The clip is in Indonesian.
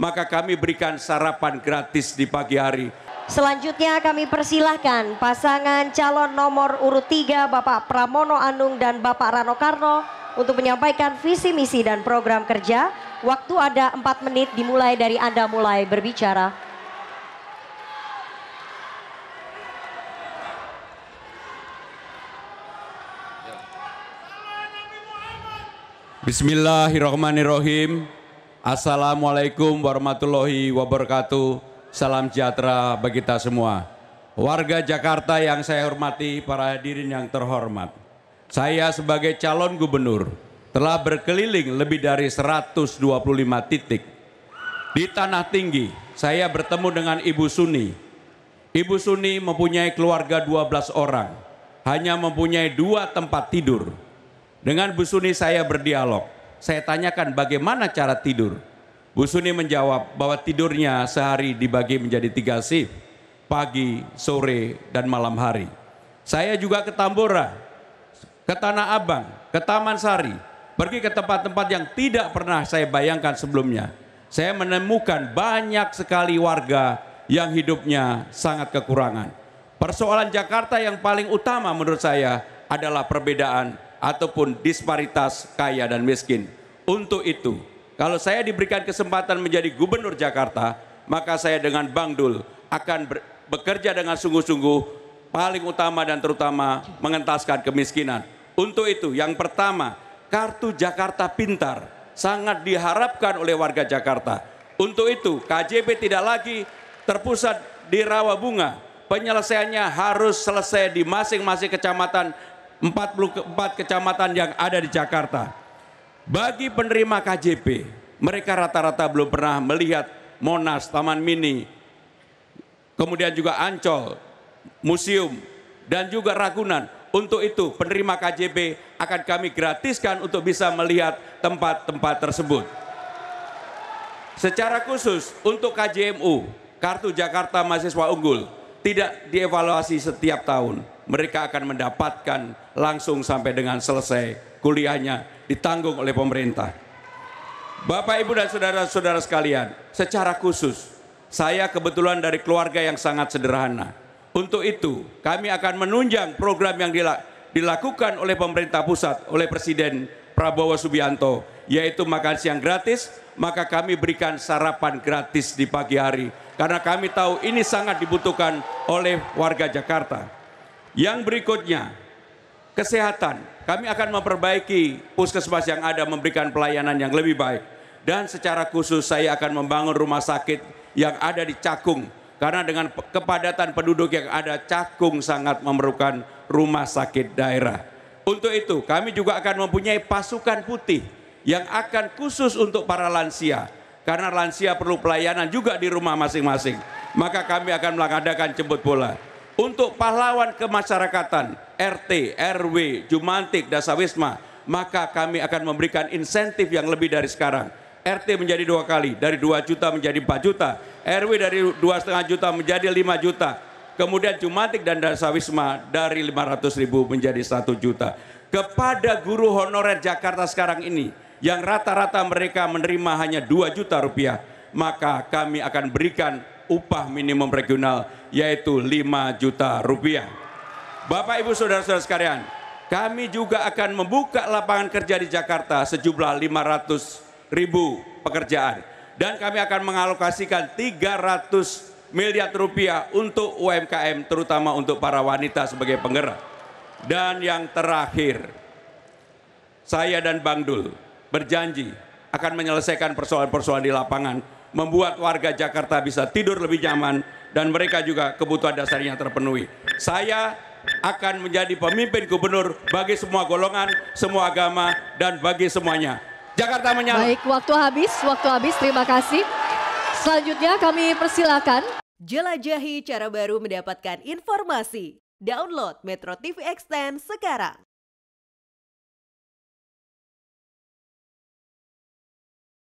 maka kami berikan sarapan gratis di pagi hari. Selanjutnya kami persilahkan pasangan calon nomor urut 3 Bapak Pramono Anung dan Bapak Rano Karno untuk menyampaikan visi misi dan program kerja. Waktu ada 4 menit dimulai dari Anda mulai berbicara. Bismillahirrahmanirrahim. Assalamualaikum warahmatullahi wabarakatuh. Salam sejahtera bagi kita semua. Warga Jakarta yang saya hormati, para hadirin yang terhormat. Saya sebagai calon gubernur telah berkeliling lebih dari 125 titik. Di Tanah Tinggi, saya bertemu dengan Ibu Suni. Ibu Suni mempunyai keluarga 12 orang, hanya mempunyai dua tempat tidur. Dengan Bu Suni saya berdialog saya tanyakan bagaimana cara tidur. Bu Suni menjawab bahwa tidurnya sehari dibagi menjadi tiga shift, pagi, sore, dan malam hari. Saya juga ke Tambora, ke Tanah Abang, ke Taman Sari, pergi ke tempat-tempat yang tidak pernah saya bayangkan sebelumnya. Saya menemukan banyak sekali warga yang hidupnya sangat kekurangan. Persoalan Jakarta yang paling utama menurut saya adalah perbedaan ataupun disparitas kaya dan miskin. Untuk itu, kalau saya diberikan kesempatan menjadi gubernur Jakarta, maka saya dengan Bang Dul akan bekerja dengan sungguh-sungguh paling utama dan terutama mengentaskan kemiskinan. Untuk itu, yang pertama, kartu Jakarta Pintar sangat diharapkan oleh warga Jakarta. Untuk itu, KJP tidak lagi terpusat di rawa bunga. Penyelesaiannya harus selesai di masing-masing kecamatan 44 kecamatan yang ada di Jakarta. Bagi penerima KJP, mereka rata-rata belum pernah melihat Monas, Taman Mini, kemudian juga Ancol, Museum, dan juga Ragunan. Untuk itu penerima KJP akan kami gratiskan untuk bisa melihat tempat-tempat tersebut. Secara khusus untuk KJMU, Kartu Jakarta Mahasiswa Unggul, tidak dievaluasi setiap tahun mereka akan mendapatkan langsung sampai dengan selesai kuliahnya ditanggung oleh pemerintah. Bapak, Ibu, dan saudara-saudara sekalian, secara khusus saya kebetulan dari keluarga yang sangat sederhana. Untuk itu, kami akan menunjang program yang dilakukan oleh pemerintah pusat, oleh Presiden Prabowo Subianto, yaitu makan siang gratis, maka kami berikan sarapan gratis di pagi hari. Karena kami tahu ini sangat dibutuhkan oleh warga Jakarta. Yang berikutnya, kesehatan. Kami akan memperbaiki puskesmas yang ada memberikan pelayanan yang lebih baik. Dan secara khusus saya akan membangun rumah sakit yang ada di Cakung. Karena dengan kepadatan penduduk yang ada, Cakung sangat memerlukan rumah sakit daerah. Untuk itu kami juga akan mempunyai pasukan putih yang akan khusus untuk para lansia. Karena lansia perlu pelayanan juga di rumah masing-masing. Maka kami akan mengadakan jemput bola untuk pahlawan kemasyarakatan RT, RW, Jumantik, Dasawisma, maka kami akan memberikan insentif yang lebih dari sekarang. RT menjadi dua kali, dari 2 juta menjadi 4 juta, RW dari 2,5 juta menjadi 5 juta, kemudian Jumantik dan Dasawisma dari 500 ribu menjadi satu juta. Kepada guru honorer Jakarta sekarang ini, yang rata-rata mereka menerima hanya 2 juta rupiah, maka kami akan berikan upah minimum regional yaitu 5 juta rupiah. Bapak Ibu Saudara-saudara sekalian, kami juga akan membuka lapangan kerja di Jakarta sejumlah 500 ribu pekerjaan. Dan kami akan mengalokasikan 300 miliar rupiah untuk UMKM terutama untuk para wanita sebagai penggerak. Dan yang terakhir, saya dan Bang Dul berjanji akan menyelesaikan persoalan-persoalan di lapangan membuat warga Jakarta bisa tidur lebih nyaman dan mereka juga kebutuhan dasarnya terpenuhi. Saya akan menjadi pemimpin gubernur bagi semua golongan, semua agama, dan bagi semuanya. Jakarta menyala. Baik, waktu habis, waktu habis. Terima kasih. Selanjutnya kami persilakan. Jelajahi cara baru mendapatkan informasi. Download Metro TV Extend sekarang.